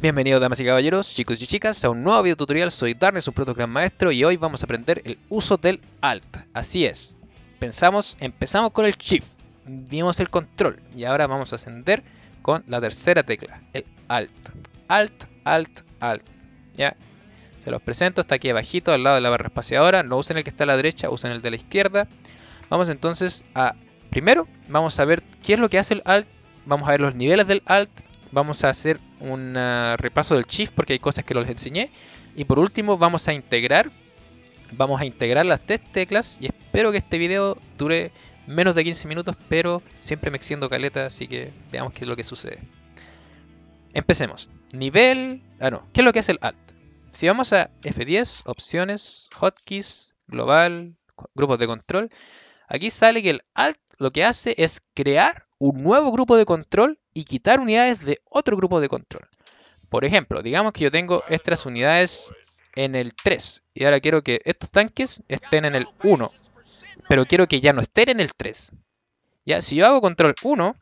Bienvenidos damas y caballeros, chicos y chicas a un nuevo video tutorial, soy Darnes, un protocolo maestro y hoy vamos a aprender el uso del Alt, así es, pensamos, empezamos con el Shift, dimos el control y ahora vamos a ascender con la tercera tecla, el Alt, Alt, Alt, Alt, ya, se los presento, está aquí abajito al lado de la barra espaciadora, no usen el que está a la derecha, usen el de la izquierda, vamos entonces a, primero vamos a ver qué es lo que hace el Alt, vamos a ver los niveles del Alt, vamos a hacer un ah, repaso del shift porque hay cosas que los enseñé. Y por último vamos a integrar, vamos a integrar las tres teclas y espero que este video dure menos de 15 minutos, pero siempre me extiendo caleta, así que veamos qué es lo que sucede. Empecemos. Nivel... Ah, no. ¿Qué es lo que hace el Alt? Si vamos a F10, opciones, hotkeys, global, grupos de control, aquí sale que el Alt lo que hace es crear un nuevo grupo de control y quitar unidades de otro grupo de control. Por ejemplo, digamos que yo tengo estas unidades en el 3 y ahora quiero que estos tanques estén en el 1, pero quiero que ya no estén en el 3. Ya, si yo hago control 1,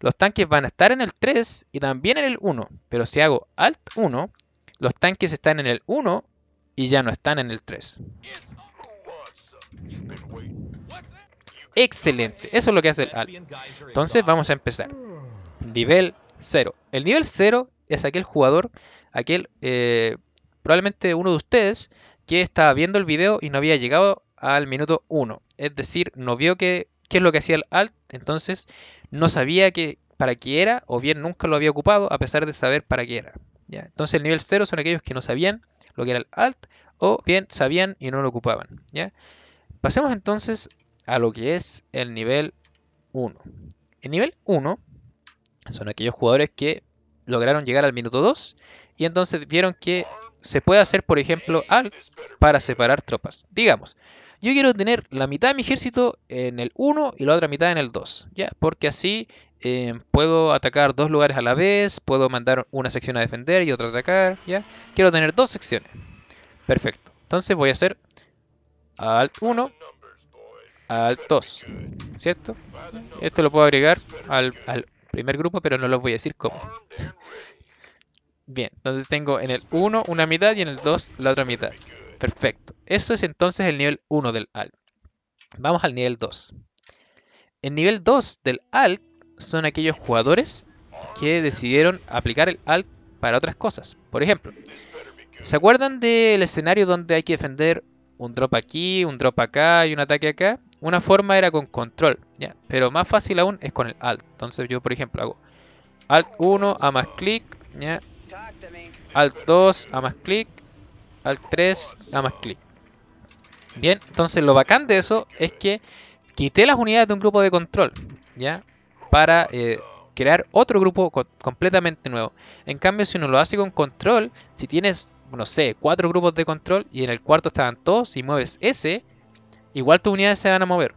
los tanques van a estar en el 3 y también en el 1, pero si hago alt 1, los tanques están en el 1 y ya no están en el 3. Excelente, eso es lo que hace el alt. Entonces vamos a empezar. Nivel 0. El nivel 0 es aquel jugador, aquel eh, probablemente uno de ustedes que estaba viendo el video y no había llegado al minuto 1. Es decir, no vio qué es lo que hacía el alt, entonces no sabía que, para qué era o bien nunca lo había ocupado a pesar de saber para qué era. ¿ya? Entonces el nivel 0 son aquellos que no sabían lo que era el alt o bien sabían y no lo ocupaban. ¿ya? Pasemos entonces a lo que es el nivel 1. El nivel 1 son aquellos jugadores que lograron llegar al minuto 2 y entonces vieron que se puede hacer, por ejemplo, Alt para separar tropas. Digamos, yo quiero tener la mitad de mi ejército en el 1 y la otra mitad en el 2, ¿ya? Porque así eh, puedo atacar dos lugares a la vez, puedo mandar una sección a defender y otra a atacar, ¿ya? Quiero tener dos secciones. Perfecto. Entonces voy a hacer alt 1, alt 2, ¿cierto? Esto lo puedo agregar al primer grupo, pero no los voy a decir cómo. Bien, entonces tengo en el 1 una mitad y en el 2 la otra mitad. Perfecto. Eso es entonces el nivel 1 del ALT. Vamos al nivel 2. El nivel 2 del ALT son aquellos jugadores que decidieron aplicar el ALT para otras cosas. Por ejemplo, ¿se acuerdan del escenario donde hay que defender un drop aquí, un drop acá y un ataque acá? Una forma era con control, ¿ya? pero más fácil aún es con el alt. Entonces yo, por ejemplo, hago alt 1, a más clic, alt 2, a más clic, alt 3, a más clic. Bien, entonces lo bacán de eso es que quité las unidades de un grupo de control, ¿ya? Para eh, crear otro grupo completamente nuevo. En cambio, si uno lo hace con control, si tienes, no sé, cuatro grupos de control y en el cuarto estaban todos, y mueves ese, igual tus unidades se van a mover.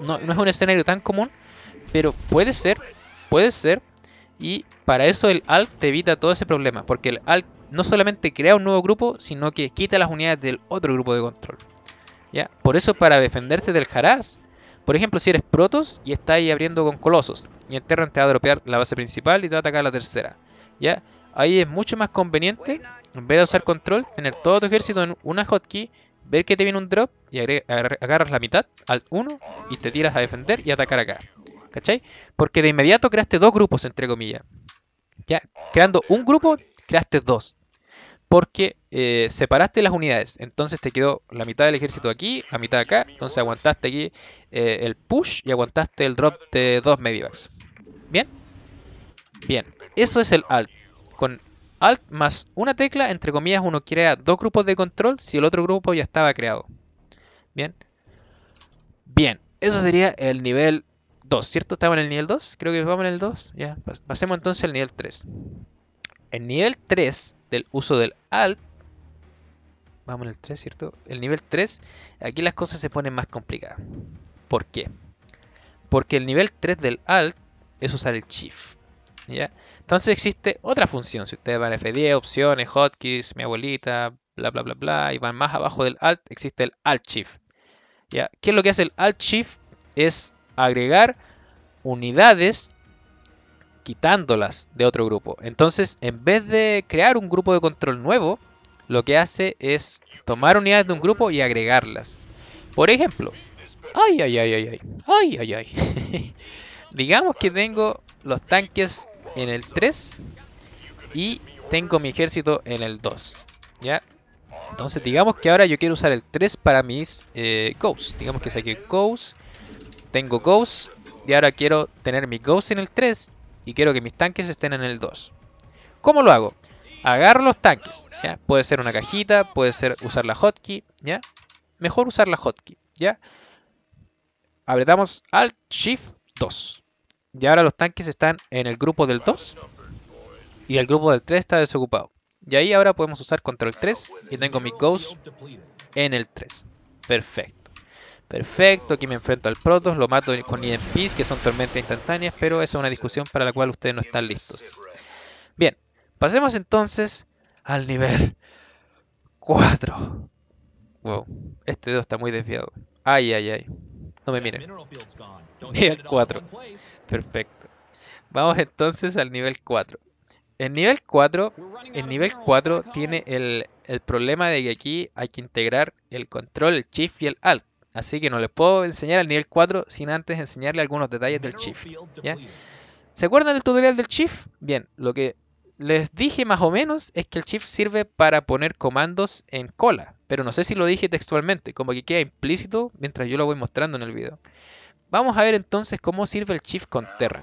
No, es un escenario tan común, pero puede ser, puede ser. Y para eso el alt te evita todo ese problema, porque el alt no solamente crea un nuevo grupo, sino que quita las unidades del otro grupo de control. ¿ya? Por eso para defenderte del Harass. por ejemplo, si eres Protos y estás ahí abriendo con Colosos, y el Terran te va a dropear la base principal y te va a atacar la tercera. ¿ya? Ahí es mucho más conveniente, en vez de usar control, tener todo tu ejército en una hotkey ver que te viene un drop y agarras la mitad, al 1, y te tiras a defender y atacar acá. ¿Cachai? Porque de inmediato creaste dos grupos, entre comillas. Ya, creando un grupo, creaste dos. Porque eh, separaste las unidades. Entonces te quedó la mitad del ejército aquí, la mitad acá. Entonces aguantaste aquí eh, el push y aguantaste el drop de dos medivacs. ¿Bien? Bien. Eso es el alt. Con Alt más una tecla, entre comillas, uno crea dos grupos de control si el otro grupo ya estaba creado. Bien. Bien, eso sería el nivel 2, ¿cierto? Estamos en el nivel 2, creo que vamos en el 2. Ya, pasemos entonces al nivel 3. El nivel 3 del uso del Alt. Vamos en el 3, ¿cierto? El nivel 3, aquí las cosas se ponen más complicadas. ¿Por qué? Porque el nivel 3 del Alt es usar el Shift. ¿Ya? Entonces existe otra función. Si ustedes van a F10, opciones, hotkeys, mi abuelita, bla, bla, bla, bla, y van más abajo del alt, existe el alt shift. ¿Ya? ¿Qué es lo que hace el alt shift? Es agregar unidades quitándolas de otro grupo. Entonces, en vez de crear un grupo de control nuevo, lo que hace es tomar unidades de un grupo y agregarlas. Por ejemplo, ay, ay, ay, ay, ay, ay, ay, ay. Digamos que tengo los tanques en el 3 y tengo mi ejército en el 2. ¿Ya? Entonces digamos que ahora yo quiero usar el 3 para mis eh, Ghosts. Digamos que saqué Ghosts. Tengo Ghosts. Y ahora quiero tener mis Ghosts en el 3. Y quiero que mis tanques estén en el 2. ¿Cómo lo hago? Agarro los tanques. ¿ya? Puede ser una cajita. Puede ser usar la hotkey. ¿ya? Mejor usar la hotkey. ¿ya? Apretamos Alt Shift 2. Y ahora los tanques están en el grupo del 2 y el grupo del 3 está desocupado. Y ahí ahora podemos usar control 3 y tengo mi Ghost en el 3. Perfecto. Perfecto, aquí me enfrento al Protoss, lo mato con en que son tormentas instantáneas, pero esa es una discusión para la cual ustedes no están listos. Bien, pasemos entonces al nivel 4. Wow, este dedo está muy desviado. Ay, ay, ay. No me miren. Nivel 4. Perfecto. Vamos entonces al nivel 4. El nivel 4, el nivel 4 tiene el, el problema de que aquí hay que integrar el control, el shift y el alt. Así que no les puedo enseñar al nivel 4 sin antes enseñarle algunos detalles del shift. ¿Se acuerdan del tutorial del shift? Bien, lo que les dije más o menos es que el shift sirve para poner comandos en cola, pero no sé si lo dije textualmente, como que queda implícito mientras yo lo voy mostrando en el video. Vamos a ver entonces cómo sirve el shift con Terra.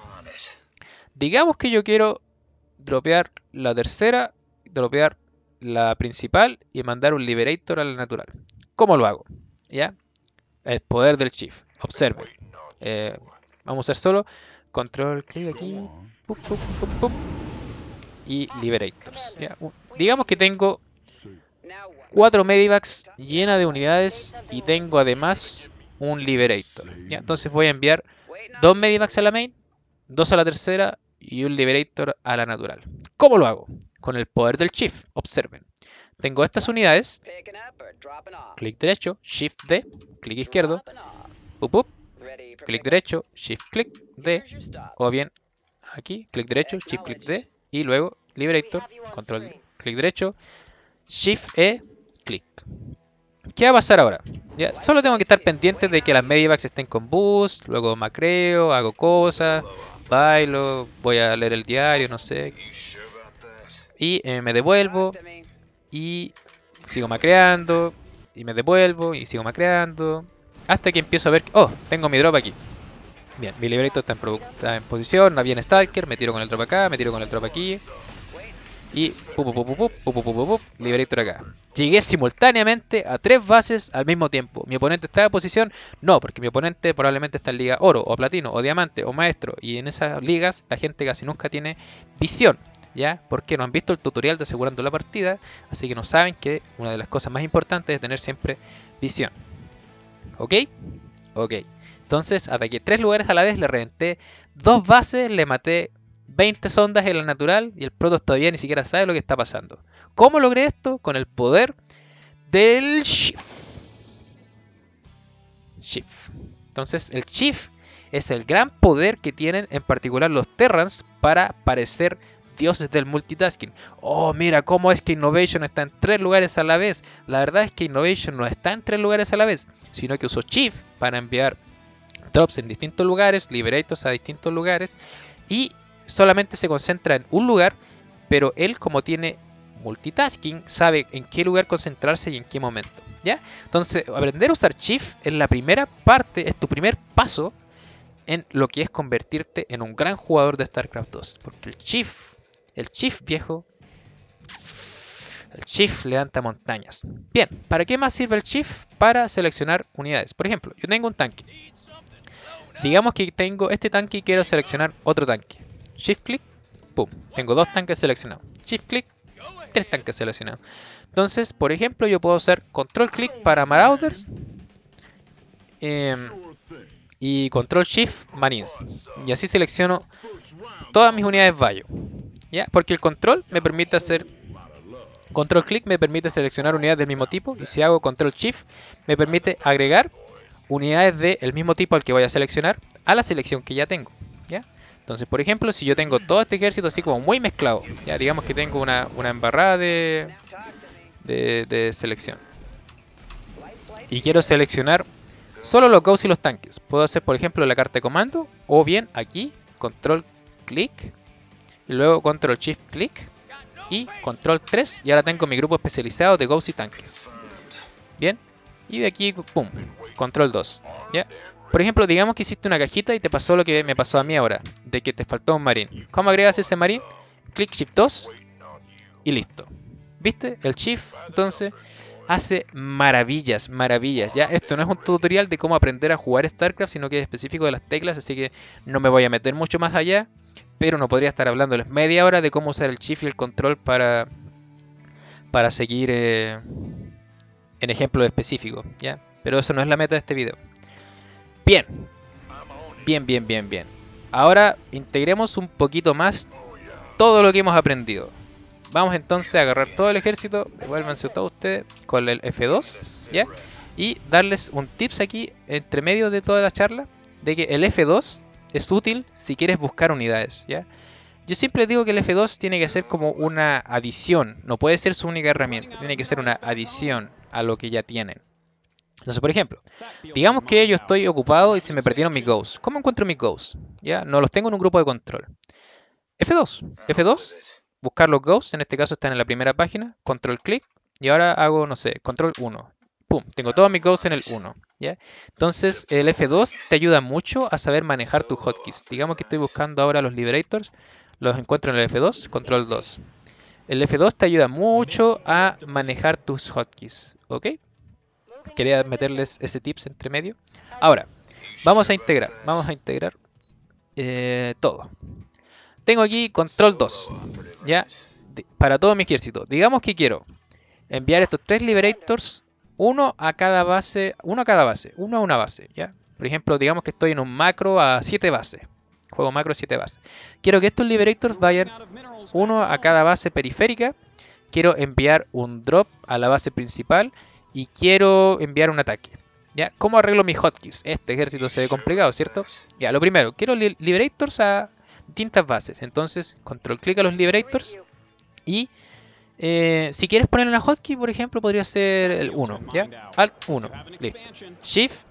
Digamos que yo quiero dropear la tercera, dropear la principal y mandar un liberator al natural. ¿Cómo lo hago? ¿Ya? El poder del shift. observo eh, vamos a hacer solo control clic aquí y Liberators. digamos que tengo 4 Medivacs llenas de unidades y tengo además un Liberator. Entonces voy a enviar dos Medivacs a la main, 2 a la tercera y un Liberator a la natural. ¿Cómo lo hago? Con el poder del Shift, observen. Tengo estas unidades, clic derecho, Shift D, clic izquierdo, clic derecho, Shift clic D, o bien aquí, clic derecho, Shift clic D, y luego, Liberator, control, clic derecho, Shift E, clic. ¿Qué va a pasar ahora? Ya, solo tengo que estar pendiente de que las medivacs estén con boost, luego macreo, hago cosas, bailo, voy a leer el diario, no sé. Y eh, me devuelvo y sigo macreando y me devuelvo y sigo macreando hasta que empiezo a ver... Que... ¡Oh! Tengo mi drop aquí. Bien, mi libreto está en, en posición, no viene Stalker, me tiro con el drop acá, me tiro con el drop aquí. Y pum, pum, pum, pum, Liberator acá. Llegué simultáneamente a tres bases al mismo tiempo. ¿Mi oponente está en posición? No, porque mi oponente probablemente está en liga oro, o platino, o diamante, o maestro. Y en esas ligas la gente casi nunca tiene visión. ¿Ya? Porque no han visto el tutorial de asegurando la partida, así que no saben que una de las cosas más importantes es tener siempre visión. ¿Ok? Ok. Entonces ataqué tres lugares a la vez, le reventé dos bases, le maté 20 sondas en la natural y el proto todavía ni siquiera sabe lo que está pasando. ¿Cómo logré esto? Con el poder del Shift. Shift. Entonces el Shift es el gran poder que tienen en particular los Terrans para parecer dioses del multitasking. Oh, mira cómo es que Innovation está en tres lugares a la vez. La verdad es que Innovation no está en tres lugares a la vez, sino que usó Shift para enviar drops en distintos lugares, liberators a distintos lugares, y solamente se concentra en un lugar, pero él como tiene multitasking sabe en qué lugar concentrarse y en qué momento. ¿ya? Entonces, aprender a usar Chief es la primera parte, es tu primer paso en lo que es convertirte en un gran jugador de StarCraft 2. Porque el Chief, el Chief viejo, el Chief levanta montañas. Bien, ¿para qué más sirve el Chief? Para seleccionar unidades. Por ejemplo, yo tengo un tanque. Digamos que tengo este tanque y quiero seleccionar otro tanque. Shift click, pum, tengo dos tanques seleccionados. Shift click, tres tanques seleccionados. Entonces, por ejemplo, yo puedo hacer control click para Marauders em, y control shift Marines. Y así selecciono todas mis unidades Bayo. ¿Ya? Porque el control me permite hacer Control click me permite seleccionar unidades del mismo tipo y si hago control shift me permite agregar unidades del mismo tipo al que voy a seleccionar a la selección que ya tengo. ¿ya? Entonces, por ejemplo, si yo tengo todo este ejército así como muy mezclado, ya digamos que tengo una, embarrada de, selección. Y quiero seleccionar solo los Ghosts y los tanques. Puedo hacer, por ejemplo, la carta de comando o bien aquí, control clic, y luego control shift clic y control 3 y ahora tengo mi grupo especializado de Ghosts y tanques. Bien, y de aquí, pum, control 2. ¿Ya? Por ejemplo, digamos que hiciste una cajita y te pasó lo que me pasó a mí ahora, de que te faltó un marín. ¿Cómo agregas ese marín? Click Shift 2 y listo. ¿Viste? El Shift, entonces, hace maravillas, maravillas. Ya, esto no es un tutorial de cómo aprender a jugar StarCraft, sino que es específico de las teclas, así que no me voy a meter mucho más allá. Pero no podría estar hablándoles media hora de cómo usar el Shift y el Control para, para seguir... Eh, ejemplo específico ¿ya? Pero eso no es la meta de este video. Bien, bien, bien, bien, bien. Ahora integremos un poquito más todo lo que hemos aprendido. Vamos entonces a agarrar todo el ejército, vuélvanse todos ustedes con el F2, ¿ya? Y darles un tips aquí, entre medio de toda la charla, de que el F2 es útil si quieres buscar unidades, ¿ya? Yo siempre digo que el F2 tiene que ser como una adición, no puede ser su única herramienta, tiene que ser una adición a lo que ya tienen. Entonces, por ejemplo, digamos que yo estoy ocupado y se me perdieron mis Ghosts. ¿Cómo encuentro mis Ghosts? Ya, no los tengo en un grupo de control. F2. F2, buscar los Ghosts, en este caso están en la primera página, control clic, y ahora hago, no sé, control 1. ¡Pum! Tengo todos mis Ghosts en el 1. ¿ya? Entonces, el F2 te ayuda mucho a saber manejar tus hotkeys. Digamos que estoy buscando ahora los liberators. Los encuentro en el F2, control 2. El F2 te ayuda mucho a manejar tus hotkeys, ¿ok? Quería meterles ese tips entre medio. Ahora, vamos a integrar, vamos a integrar eh, todo. Tengo aquí control 2, ¿ya? para todo mi ejército. Digamos que quiero enviar estos tres liberators, uno a cada base, uno a cada base, uno a una base, ¿ya? Por ejemplo, digamos que estoy en un macro a 7 bases. Juego macro 7 bases. Quiero que estos Liberators vayan uno a cada base periférica. Quiero enviar un drop a la base principal. Y quiero enviar un ataque. ¿Ya? ¿Cómo arreglo mis hotkeys? Este ejército se ve complicado, ¿cierto? Ya, lo primero, quiero Liberators a distintas bases. Entonces, control clic a los Liberators. Y eh, si quieres poner una hotkey, por ejemplo, podría ser el 1, ¿ya? Alt 1, Shift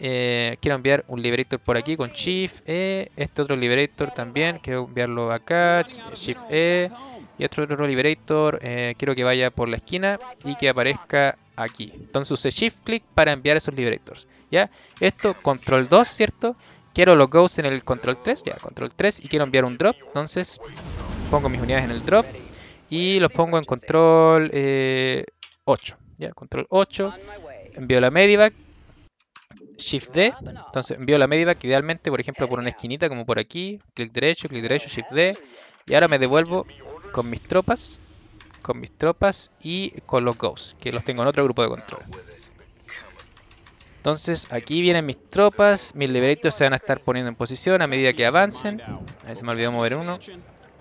eh, quiero enviar un Liberator por aquí con Shift E. Este otro Liberator también. Quiero enviarlo acá. Shift E. Y otro, otro Liberator. Eh, quiero que vaya por la esquina y que aparezca aquí. Entonces usé Shift Click para enviar esos Liberators. ¿Ya? Esto, Control 2, ¿cierto? Quiero los Goes en el Control 3. Ya, Control 3. Y quiero enviar un Drop. Entonces pongo mis unidades en el Drop. Y los pongo en Control 8. Eh, ya, Control 8. Envío la Medivac Shift D, entonces envío la medida que idealmente, por ejemplo, por una esquinita como por aquí, clic derecho, clic derecho, Shift D, y ahora me devuelvo con mis tropas, con mis tropas y con los Ghosts, que los tengo en otro grupo de control. Entonces aquí vienen mis tropas, mis liberitos se van a estar poniendo en posición a medida que avancen. A ver, se me olvidó mover uno.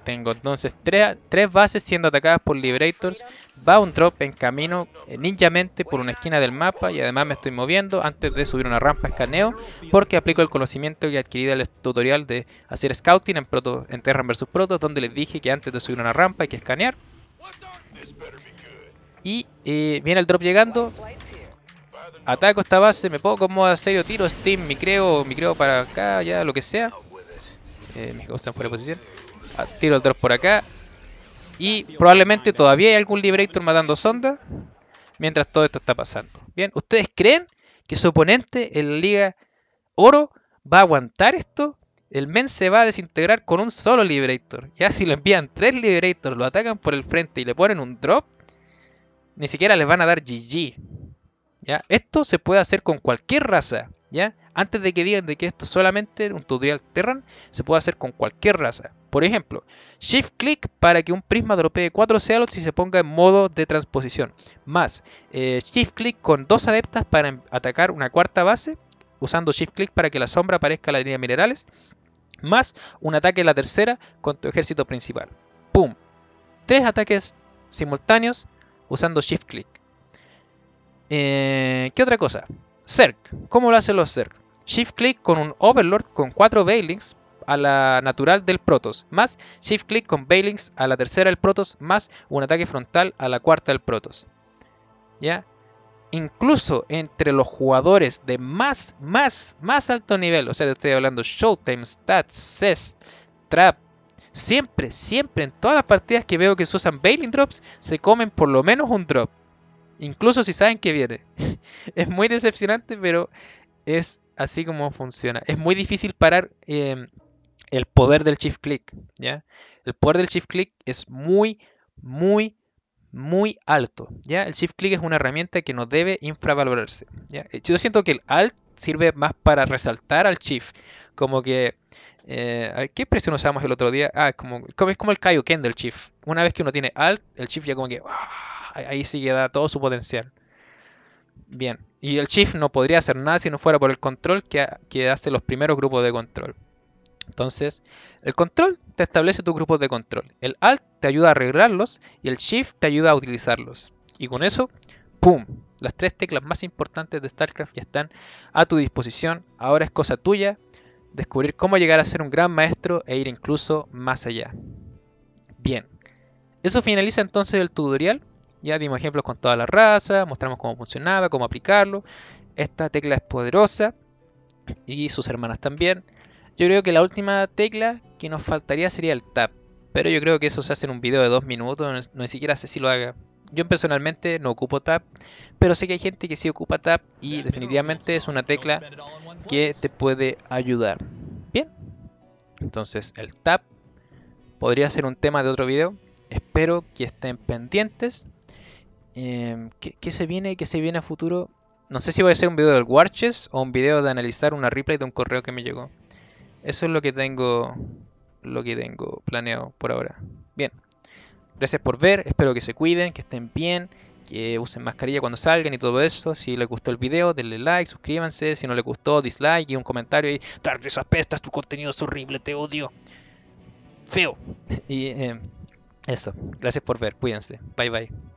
Tengo entonces tres, bases siendo atacadas por Liberators. Va un drop en camino eh, ninjamente por una esquina del mapa y además me estoy moviendo antes de subir una rampa escaneo porque aplico el conocimiento que adquirí el tutorial de hacer scouting en, proto, Terran vs Proto donde les dije que antes de subir una rampa hay que escanear. Y eh, viene el drop llegando. Ataco esta base, me pongo como a serio, tiro Steam, mi creo, mi creo para acá, ya, lo que sea. Eh, mis cosas fuera de posición. Ah, tiro el drop por acá. Y probablemente todavía hay algún Liberator matando sonda mientras todo esto está pasando. Bien, ¿ustedes creen que su oponente en la Liga Oro va a aguantar esto? El men se va a desintegrar con un solo Liberator. Ya si lo envían tres Liberators, lo atacan por el frente y le ponen un drop, ni siquiera les van a dar GG. Esto se puede hacer con cualquier raza, ¿ya? Antes de que digan de que esto es solamente un tutorial Terran, se puede hacer con cualquier raza. Por ejemplo, Shift Click para que un prisma dropee 4 Sealots y se ponga en modo de transposición. Más, eh, Shift Click con dos adeptas para atacar una cuarta base, usando Shift Click para que la sombra aparezca a la línea de minerales. Más un ataque en la tercera con tu ejército principal. ¡Pum! Tres ataques simultáneos usando Shift Click. Eh, ¿Qué otra cosa? Zerg. ¿Cómo lo hacen los Zerg? Shift click con un Overlord con 4 Bailings a la natural del Protoss, más Shift click con Bailings a la tercera del Protoss, más un ataque frontal a la cuarta del Protoss. ¿Ya? Incluso entre los jugadores de más, más, más alto nivel, o sea, estoy hablando Showtime, Stats, Zest, Trap, siempre, siempre en todas las partidas que veo que se usan Bailing Drops, se comen por lo menos un drop. Incluso si saben que viene. es muy decepcionante, pero es así como funciona. Es muy difícil parar em, el poder del shift click. ¿ya? El poder del shift click es muy, muy, muy alto. ¿ya? El shift click es una herramienta que no debe infravalorarse. ¿ya? Eh, yo siento que el alt sirve más para resaltar al shift. Como que... Eh, ¿Qué presión usamos el otro día? Ah, como, como es como el Kaioken del shift. Una vez que uno tiene alt, el shift ya como que... ¡ah! ahí sí da todo su potencial. Bien, y el Shift no podría hacer nada si no fuera por el control que, que hace los primeros grupos de control. Entonces, el control te establece tus grupos de control, el alt te ayuda a arreglarlos y el shift te ayuda a utilizarlos. Y con eso, ¡pum! Las tres teclas más importantes de StarCraft ya están a tu disposición. Ahora es cosa tuya descubrir cómo llegar a ser un gran maestro e ir incluso más allá. Bien, eso finaliza entonces el tutorial. Ya dimos ejemplos con toda la raza, mostramos cómo funcionaba, cómo aplicarlo. Esta tecla es poderosa y sus hermanas también. Yo creo que la última tecla que nos faltaría sería el tap pero yo creo que eso se hace en un video de dos minutos, no, ni siquiera sé si lo haga. Yo personalmente no ocupo tap pero sé que hay gente que sí ocupa tap y definitivamente es una tecla que te puede ayudar. Bien, entonces el tap podría ser un tema de otro video. Espero que estén pendientes Em, ¿qué, se viene? ¿Qué se viene a futuro? No sé si va a ser un video del Warches o un video de analizar una replay de un correo que me llegó. Eso es lo que tengo. Lo que tengo planeado por ahora. Bien. Gracias por ver. Espero que se cuiden, que estén bien, que usen mascarilla cuando salgan y todo eso. Si les gustó el video, denle like, suscríbanse. Si no les gustó, dislike y un comentario y. Tarde esas pestas, tu contenido es horrible, te odio. Feo. Y em, eso. Gracias por ver. Cuídense. Bye bye.